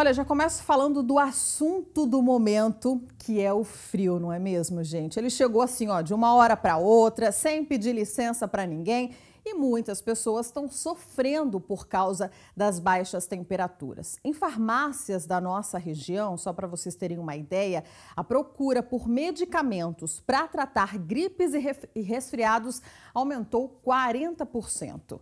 Olha, já começo falando do assunto do momento, que é o frio, não é mesmo, gente? Ele chegou assim, ó, de uma hora para outra, sem pedir licença para ninguém, e muitas pessoas estão sofrendo por causa das baixas temperaturas. Em farmácias da nossa região, só para vocês terem uma ideia, a procura por medicamentos para tratar gripes e resfriados aumentou 40%.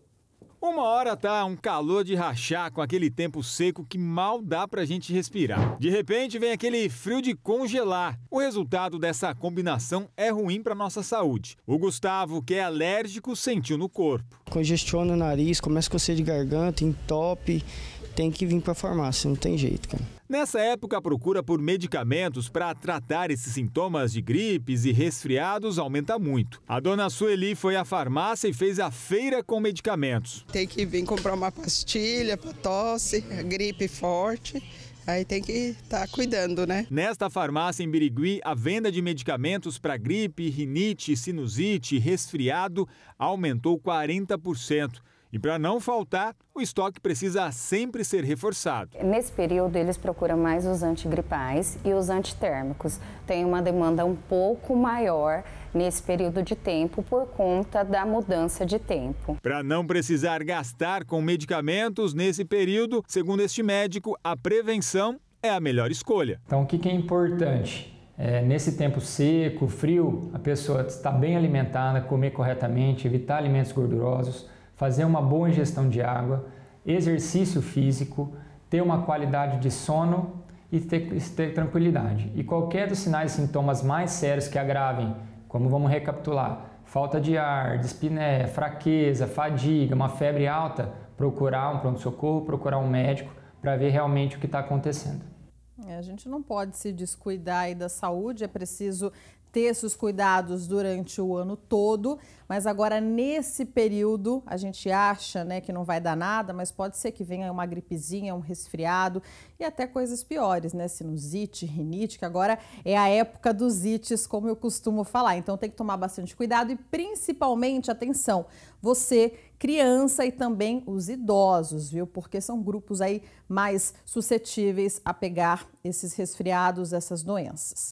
Uma hora tá um calor de rachar com aquele tempo seco que mal dá pra gente respirar. De repente vem aquele frio de congelar. O resultado dessa combinação é ruim pra nossa saúde. O Gustavo, que é alérgico, sentiu no corpo. Congestiona o nariz, começa a coceira de garganta, entope, tem que vir para a farmácia, não tem jeito, cara. Nessa época, a procura por medicamentos para tratar esses sintomas de gripes e resfriados aumenta muito. A dona Sueli foi à farmácia e fez a feira com medicamentos. Tem que vir comprar uma pastilha para tosse, gripe forte. Aí tem que estar tá cuidando, né? Nesta farmácia em Birigui, a venda de medicamentos para gripe, rinite, sinusite, resfriado aumentou 40%. E para não faltar, o estoque precisa sempre ser reforçado. Nesse período, eles procuram mais os antigripais e os antitérmicos. Tem uma demanda um pouco maior nesse período de tempo por conta da mudança de tempo. Para não precisar gastar com medicamentos nesse período, segundo este médico, a prevenção é a melhor escolha. Então, o que é importante? É, nesse tempo seco, frio, a pessoa está bem alimentada, comer corretamente, evitar alimentos gordurosos fazer uma boa ingestão de água, exercício físico, ter uma qualidade de sono e ter, ter tranquilidade. E qualquer dos sinais e sintomas mais sérios que agravem, como vamos recapitular, falta de ar, dispneia, fraqueza, fadiga, uma febre alta, procurar um pronto-socorro, procurar um médico para ver realmente o que está acontecendo. É, a gente não pode se descuidar da saúde, é preciso ter esses cuidados durante o ano todo, mas agora nesse período a gente acha né, que não vai dar nada, mas pode ser que venha uma gripezinha, um resfriado e até coisas piores, né? Sinusite, rinite, que agora é a época dos ites, como eu costumo falar. Então tem que tomar bastante cuidado e principalmente atenção você, criança e também os idosos, viu? Porque são grupos aí mais suscetíveis a pegar esses resfriados, essas doenças.